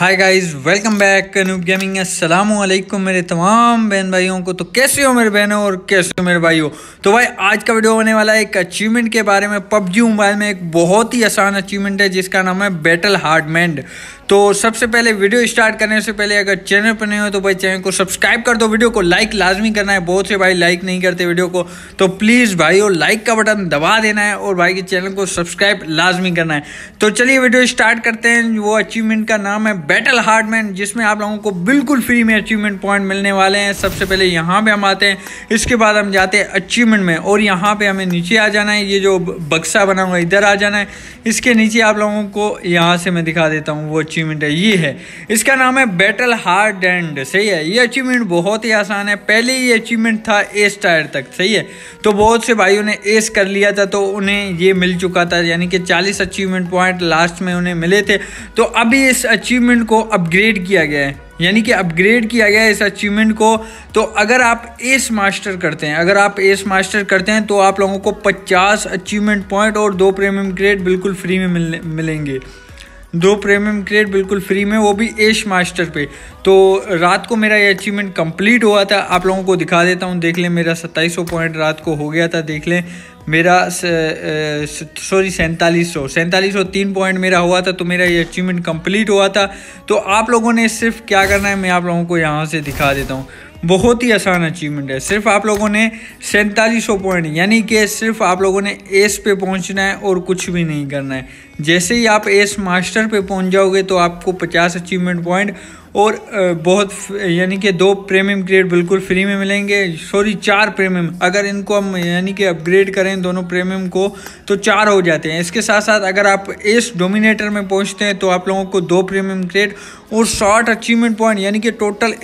हाय guys welcome back कनूब gaming असलकुम मेरे तमाम बहन भाइयों को तो कैसे हो मेरे बहनों और कैसे हो मेरे भाइयों तो भाई आज का वीडियो होने वाला है एक अचीवमेंट के बारे में पबजी मोबाइल में एक बहुत ही आसान अचीवमेंट है जिसका नाम है बैटल हार्डमेंड तो सबसे पहले वीडियो स्टार्ट करने से पहले अगर चैनल पर नहीं हो तो भाई चैनल को सब्सक्राइब कर दो वीडियो को लाइक लाजमी करना है बहुत से भाई लाइक नहीं करते वीडियो को तो प्लीज़ भाई लाइक का बटन दबा देना है और भाई के चैनल को सब्सक्राइब लाजमी करना है तो चलिए वीडियो स्टार्ट करते हैं वो अचीवमेंट का नाम है बैटल हार्डमैन जिसमें आप लोगों को बिल्कुल फ्री में अचीवमेंट पॉइंट मिलने वाले हैं सबसे पहले यहाँ पे हम आते हैं इसके बाद हम जाते हैं अचीवमेंट में और यहाँ पे हमें नीचे आ जाना है ये जो बक्सा बना हुआ इधर आ जाना है इसके नीचे आप लोगों को यहाँ से मैं दिखा देता हूँ वो अचीवमेंट है ये है इसका नाम है बैटल हार्ड एंड सही है ये अचीवमेंट बहुत ही आसान है पहले ये अचीवमेंट था एस टायर तक सही है तो बहुत से भाइयों ने एस कर लिया था तो उन्हें ये मिल चुका था यानी कि चालीस अचीवमेंट पॉइंट लास्ट में उन्हें मिले थे तो अभी इस अचीवमेंट अचीवमेंट को अपग्रेड किया गया है यानी कि अपग्रेड किया गया है इस अचीवमेंट को तो अगर आप एस मास्टर करते हैं अगर आप एस मास्टर करते हैं तो आप लोगों को 50 अचीवमेंट पॉइंट और दो प्रीमियम ग्रेड बिल्कुल फ्री में मिलने मिलेंगे दो प्रीमियम ग्रेड बिल्कुल फ्री में वो भी एश मास्टर पे तो रात को मेरा ये अचीवमेंट कंप्लीट हुआ था आप लोगों को दिखा देता हूँ देख लें मेरा सत्ताईस पॉइंट रात को हो गया था देख लें मेरा सॉरी सैंतालीस सौ सैंतालीस सौ तीन पॉइंट मेरा हुआ था तो मेरा ये अचीवमेंट कंप्लीट हुआ था तो आप लोगों ने सिर्फ क्या करना है मैं आप लोगों को यहाँ से दिखा देता हूँ बहुत ही आसान अचीवमेंट है सिर्फ आप लोगों ने सैंतालीस सौ पॉइंट यानी कि सिर्फ आप लोगों ने एस पे पहुंचना है और कुछ भी नहीं करना है जैसे ही आप एस मास्टर पे पहुंच जाओगे तो आपको पचास अचीवमेंट पॉइंट और बहुत यानी कि दो प्रीमियम ग्रेड बिल्कुल फ्री में मिलेंगे सॉरी चार प्रीमियम अगर इनको हम यानी कि अपग्रेड करें दोनों प्रीमियम को तो चार हो जाते हैं इसके साथ साथ अगर आप एस डोमिनेटर में पहुंचते हैं तो आप लोगों को दो प्रीमियम ग्रेड और शॉर्ट अचीवमेंट पॉइंट यानी कि टोटल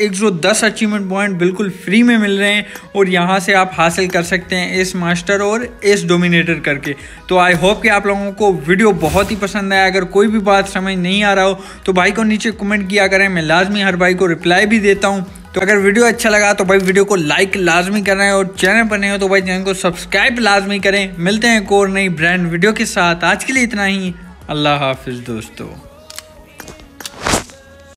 दस अचीवमेंट पॉइंट बिल्कुल फ्री में मिल रहे हैं और यहाँ से आप हासिल कर सकते हैं एस मास्टर और एस डोमिनेटर करके तो आई होप कि आप लोगों को वीडियो बहुत ही पसंद आया अगर कोई भी बात समझ नहीं आ रहा हो तो भाई को नीचे कमेंट किया करें मैं लाजमी हर भाई को रिप्लाई भी देता हूँ तो अगर वीडियो अच्छा लगा तो भाई वीडियो को लाइक लाजमी करें और चैनल पर नहीं हो तो भाई चैनल को सब्सक्राइब लाजमी करें मिलते हैं एक और नई ब्रांड वीडियो के साथ आज के लिए इतना ही अल्लाह हाफिज़ दोस्तों